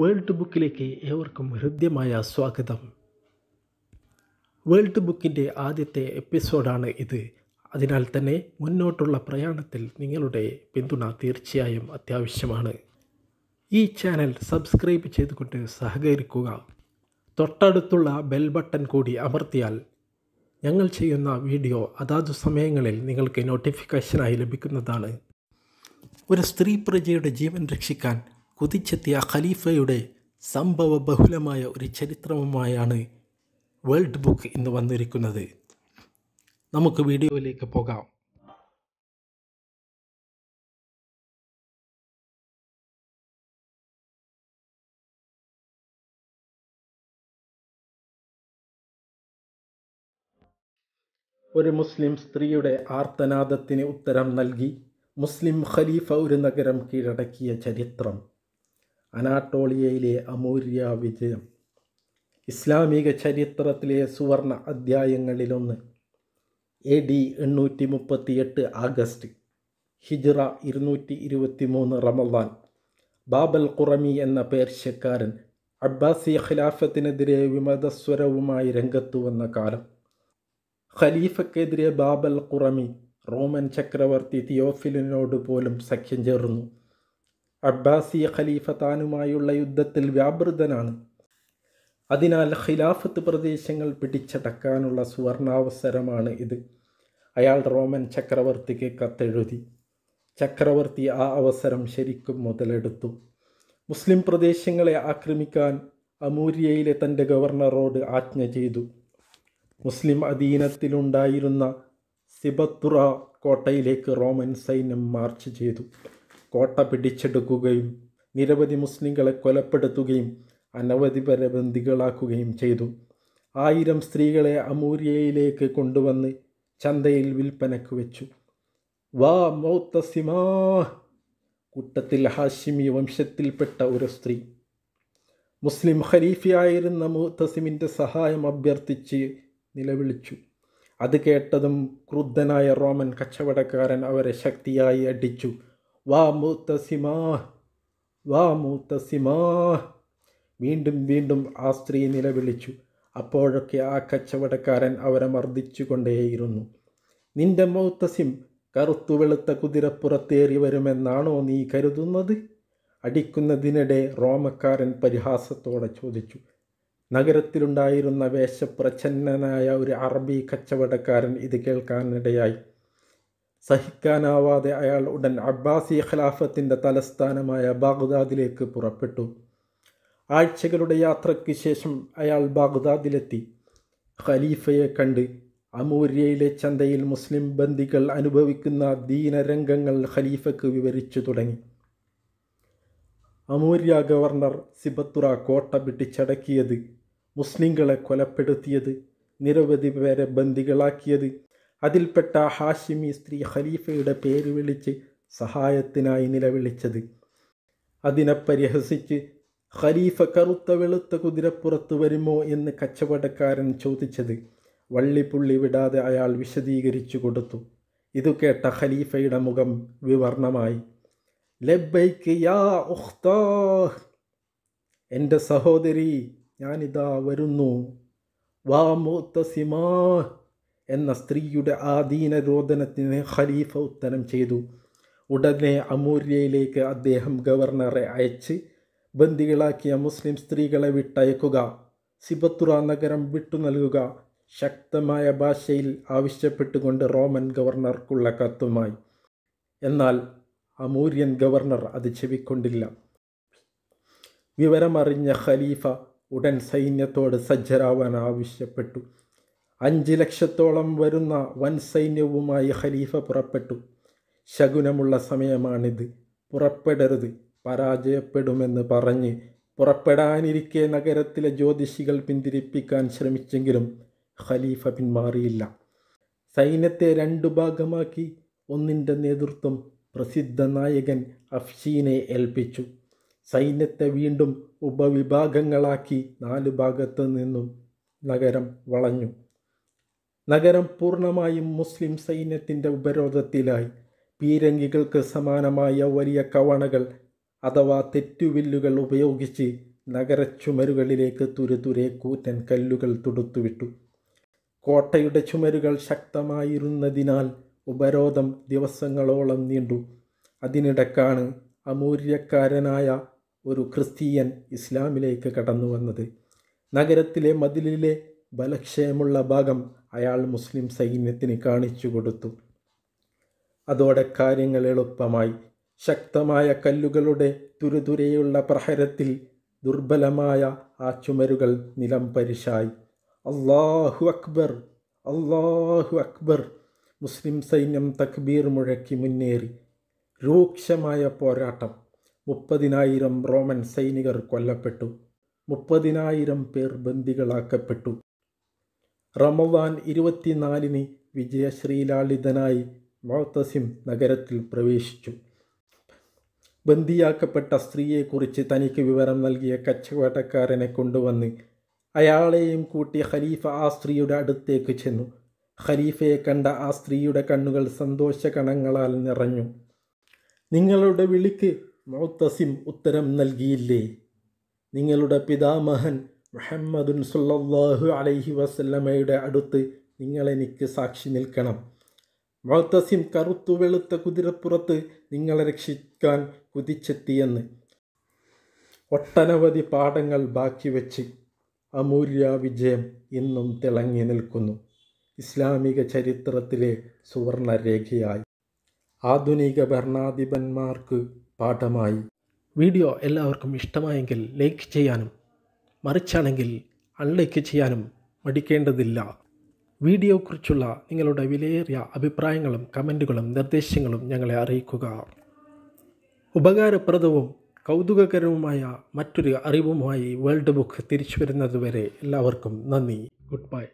world ബുക്കിലേക്ക് ഏവർക്കും ഹൃദ്യമായ സ്വാഗതം വേൾഡ് ബുക്കിൻ്റെ ആദ്യത്തെ എപ്പിസോഡാണ് ഇത് അതിനാൽ തന്നെ മുന്നോട്ടുള്ള പ്രയാണത്തിൽ നിങ്ങളുടെ പിന്തുണ തീർച്ചയായും അത്യാവശ്യമാണ് ഈ ചാനൽ സബ്സ്ക്രൈബ് ചെയ്തുകൊണ്ട് സഹകരിക്കുക തൊട്ടടുത്തുള്ള ബെൽ ബട്ടൺ കൂടി അമർത്തിയാൽ ഞങ്ങൾ ചെയ്യുന്ന വീഡിയോ അതാതു സമയങ്ങളിൽ നിങ്ങൾക്ക് നോട്ടിഫിക്കേഷനായി ലഭിക്കുന്നതാണ് ഒരു സ്ത്രീ പ്രജയുടെ ജീവൻ രക്ഷിക്കാൻ കുതിച്ചെത്തിയ ഖലീഫയുടെ സംഭവ ബഹുലമായ ഒരു ചരിത്രവുമായാണ് വേൾഡ് ബുക്ക് ഇന്ന് വന്നിരിക്കുന്നത് നമുക്ക് വീഡിയോയിലേക്ക് പോകാം ഒരു മുസ്ലിം സ്ത്രീയുടെ ആർത്തനാദത്തിന് ഉത്തരം നൽകി മുസ്ലിം ഖലീഫ ഒരു നഗരം കീഴടക്കിയ ചരിത്രം അനാട്ടോളിയയിലെ അമൂര്യ വിജയം ഇസ്ലാമിക ചരിത്രത്തിലെ സുവർണ അധ്യായങ്ങളിലൊന്ന് എ ഡി എണ്ണൂറ്റി എട്ട് ആഗസ്റ്റ് ഹിജ്റ ഇരുന്നൂറ്റി ഇരുപത്തി മൂന്ന് റമദാൻ ബാബൽ ഖുറമി എന്ന പേർഷ്യക്കാരൻ അബ്ബാസി ഖിലാഫത്തിനെതിരെ വിമതസ്വരവുമായി രംഗത്തു വന്ന കാലം ഖലീഫക്കെതിരെ ബാബൽ ഖുറമി റോമൻ ചക്രവർത്തി തിയോഫിലിനോട് പോലും സഖ്യം ചേർന്നു അബ്ബാസി ഖലീഫ താനുമായുള്ള യുദ്ധത്തിൽ വ്യാപൃതനാണ് അതിനാൽ ഖിലാഫത്ത് പ്രദേശങ്ങൾ പിടിച്ചടക്കാനുള്ള സുവർണാവസരമാണ് ഇത് അയാൾ റോമൻ ചക്രവർത്തിക്ക് കത്തെഴുതി ചക്രവർത്തി ആ അവസരം ശരിക്കും മുതലെടുത്തു മുസ്ലിം പ്രദേശങ്ങളെ ആക്രമിക്കാൻ അമൂര്യയിലെ തൻ്റെ ഗവർണറോട് ആജ്ഞ ചെയ്തു മുസ്ലിം അധീനത്തിലുണ്ടായിരുന്ന സിബത്തുറ കോട്ടയിലേക്ക് റോമൻ സൈന്യം മാർച്ച് ചെയ്തു കോട്ട പിടിച്ചെടുക്കുകയും നിരവധി മുസ്ലിങ്ങളെ കൊലപ്പെടുത്തുകയും അനവധി പേരെ ബന്ദികളാക്കുകയും ചെയ്തു ആയിരം സ്ത്രീകളെ അമൂര്യയിലേക്ക് കൊണ്ടുവന്ന് ചന്തയിൽ വിൽപ്പനക്ക് വെച്ചു വാ മൗത്തസിമാ കൂട്ടത്തിൽ ഹാഷിമി വംശത്തിൽപ്പെട്ട ഒരു സ്ത്രീ മുസ്ലിം ഖലീഫിയായിരുന്ന മൗത്തസിമിൻ്റെ സഹായം അഭ്യർത്ഥിച്ച് നിലവിളിച്ചു അത് കേട്ടതും ക്രുദ്ധനായ റോമൻ കച്ചവടക്കാരൻ അവരെ ശക്തിയായി അടിച്ചു വാ മൂത്തസിമാ വീണ്ടും വീണ്ടും ആ സ്ത്രീ നിലവിളിച്ചു അപ്പോഴൊക്കെ ആ കച്ചവടക്കാരൻ അവരെ മർദ്ദിച്ചു കൊണ്ടേയിരുന്നു നിന്റെ മൗത്തസിം കറുത്തു വെളുത്ത കുതിരപ്പുറത്തേറി വരുമെന്നാണോ നീ കരുതുന്നത് അടിക്കുന്നതിനിടെ റോമക്കാരൻ പരിഹാസത്തോടെ ചോദിച്ചു നഗരത്തിലുണ്ടായിരുന്ന വേഷപ്രച്ഛന്നനായ ഒരു അറബി കച്ചവടക്കാരൻ ഇത് കേൾക്കാനിടയായി സഹിക്കാനാവാതെ അയാൾ ഉടൻ അബ്ബാസി ഖലാഫത്തിൻ്റെ തലസ്ഥാനമായ ബാഗ്ദാദിലേക്ക് പുറപ്പെട്ടു ആഴ്ചകളുടെ യാത്രയ്ക്ക് ശേഷം അയാൾ ബാഗ്ദാദിലെത്തി ഖലീഫയെ കണ്ട് അമൂര്യയിലെ ചന്തയിൽ മുസ്ലിം ബന്ദികൾ അനുഭവിക്കുന്ന ദീനരംഗങ്ങൾ ഖലീഫയ്ക്ക് വിവരിച്ചു തുടങ്ങി അമൂര്യ ഗവർണർ സിബത്തുറ കോട്ട പിടിച്ചടക്കിയത് മുസ്ലിങ്ങളെ കൊലപ്പെടുത്തിയത് നിരവധി പേരെ ബന്ദികളാക്കിയത് അതിൽപ്പെട്ട ഹാഷിമി സ്ത്രീ ഖലീഫയുടെ പേര് വിളിച്ച് സഹായത്തിനായി നിലവിളിച്ചത് അതിനെ പരിഹസിച്ച് ഖലീഫ കറുത്ത വെളുത്ത കുതിരപ്പുറത്ത് വരുമോ എന്ന് കച്ചവടക്കാരൻ ചോദിച്ചത് വള്ളിപ്പുള്ളി വിടാതെ അയാൾ വിശദീകരിച്ചു കൊടുത്തു ഇതു കേട്ട ഖലീഫയുടെ മുഖം വിവർണമായി ലബൈക്ക് യാ ഉഖ്താഹ് എൻ്റെ സഹോദരി ഞാനിതാ വരുന്നു വാ മുത്തസിമാ എന്ന സ്ത്രീയുടെ രോദനത്തിന് ഖലീഫ ഉത്തരം ചെയ്തു ഉടനെ അമൂര്യയിലേക്ക് അദ്ദേഹം ഗവർണറെ അയച്ച് ബന്ദികളാക്കിയ മുസ്ലിം സ്ത്രീകളെ വിട്ടയക്കുക സിബത്തുറ നഗരം വിട്ടു നൽകുക ശക്തമായ ഭാഷയിൽ ആവശ്യപ്പെട്ടുകൊണ്ട് റോമൻ ഗവർണർക്കുള്ള കത്തുമായി എന്നാൽ അമൂര്യൻ ഗവർണർ അത് ചെവിക്കൊണ്ടില്ല വിവരമറിഞ്ഞ ഖലീഫ ഉടൻ സൈന്യത്തോട് സജ്ജരാവാൻ ആവശ്യപ്പെട്ടു അഞ്ച് ലക്ഷത്തോളം വരുന്ന വൻ സൈന്യവുമായി ഖലീഫ പുറപ്പെട്ടു ശകുനമുള്ള സമയമാണിത് പുറപ്പെടരുത് പരാജയപ്പെടുമെന്ന് പറഞ്ഞ് പുറപ്പെടാനിരിക്കെ നഗരത്തിലെ ജ്യോതിഷികൾ പിന്തിരിപ്പിക്കാൻ ശ്രമിച്ചെങ്കിലും ഖലീഫ പിന്മാറിയില്ല സൈന്യത്തെ രണ്ടു ഭാഗമാക്കി ഒന്നിൻ്റെ നേതൃത്വം പ്രസിദ്ധ നായകൻ അഫ്ഷീനെ ഏൽപ്പിച്ചു സൈന്യത്തെ വീണ്ടും ഉപവിഭാഗങ്ങളാക്കി നാലു ഭാഗത്തു നിന്നും നഗരം വളഞ്ഞു നഗരം പൂർണ്ണമായും മുസ്ലിം സൈന്യത്തിൻ്റെ ഉപരോധത്തിലായി പീരങ്കികൾക്ക് സമാനമായ വലിയ കവണകൾ അഥവാ തെറ്റുവില്ലുകൾ ഉപയോഗിച്ച് നഗരച്ചുമരുകളിലേക്ക് തുരുതുരെ കൂറ്റൻ കല്ലുകൾ തുടുത്തുവിട്ടു കോട്ടയുടെ ചുമരുകൾ ശക്തമായിരുന്നതിനാൽ ഉപരോധം ദിവസങ്ങളോളം നീണ്ടു അതിനിടക്കാണ് അമൂര്യക്കാരനായ ഒരു ക്രിസ്തീയൻ ഇസ്ലാമിലേക്ക് കടന്നു വന്നത് നഗരത്തിലെ മതിലിലെ ബലക്ഷയമുള്ള ഭാഗം അയാൾ മുസ്ലിം സൈന്യത്തിന് കാണിച്ചു കൊടുത്തു അതോടെ കാര്യങ്ങൾ എളുപ്പമായി ശക്തമായ കല്ലുകളുടെ തുരുതുരെയുള്ള പ്രഹരത്തിൽ ദുർബലമായ ആ ചുമരുകൾ നിലം പരിശായി അള്ളാഹു അക്ബർ അള്ളാഹു അക്ബർ മുസ്ലിം സൈന്യം തക്ബീർ മുഴക്കി മുന്നേറി രൂക്ഷമായ പോരാട്ടം മുപ്പതിനായിരം റോമൻ സൈനികർ കൊല്ലപ്പെട്ടു മുപ്പതിനായിരം പേർ ബന്ദികളാക്കപ്പെട്ടു റമവാൻ ഇരുപത്തിനാലിന് വിജയശ്രീലാളിതനായി മൗത്തസിം നഗരത്തിൽ പ്രവേശിച്ചു ബന്ദിയാക്കപ്പെട്ട സ്ത്രീയെക്കുറിച്ച് തനിക്ക് വിവരം നൽകിയ കച്ചവടക്കാരനെ കൊണ്ടുവന്ന് അയാളെയും കൂട്ടി ഖലീഫ ആ സ്ത്രീയുടെ അടുത്തേക്ക് ചെന്നു ഖലീഫയെ കണ്ട ആ സ്ത്രീയുടെ കണ്ണുകൾ സന്തോഷ കണങ്ങളാൽ നിറഞ്ഞു നിങ്ങളുടെ വിളിക്ക് മൗത്തസിം ഉത്തരം നൽകിയില്ലേ നിങ്ങളുടെ പിതാമഹൻ മുഹമ്മദുൻ സുല്ലാഹു അലൈഹി വസല്ലമ്മയുടെ അടുത്ത് നിങ്ങളെനിക്ക് സാക്ഷി നിൽക്കണം മൗത്തസിം കറുത്തു വെളുത്ത കുതിരപ്പുറത്ത് നിങ്ങളെ രക്ഷിക്കാൻ കുതിച്ചെത്തിയെന്ന് ഒട്ടനവധി പാഠങ്ങൾ ബാക്കി വെച്ച് അമൂല്യ വിജയം ഇന്നും തിളങ്ങി നിൽക്കുന്നു ഇസ്ലാമിക ചരിത്രത്തിലെ സുവർണരേഖയായി ആധുനിക ഭരണാധിപന്മാർക്ക് പാഠമായി വീഡിയോ എല്ലാവർക്കും ഇഷ്ടമായെങ്കിൽ ലൈക്ക് ചെയ്യാനും മറിച്ചാണെങ്കിൽ അൺലൈക്ക് ചെയ്യാനും മടിക്കേണ്ടതില്ല വീഡിയോയെക്കുറിച്ചുള്ള നിങ്ങളുടെ വിലയേറിയ അഭിപ്രായങ്ങളും കമൻറ്റുകളും നിർദ്ദേശങ്ങളും ഞങ്ങളെ അറിയിക്കുക ഉപകാരപ്രദവും കൗതുകകരവുമായ മറ്റൊരു അറിവുമായി വേൾഡ് ബുക്ക് തിരിച്ചു വരുന്നതുവരെ എല്ലാവർക്കും നന്ദി ഗുഡ് ബൈ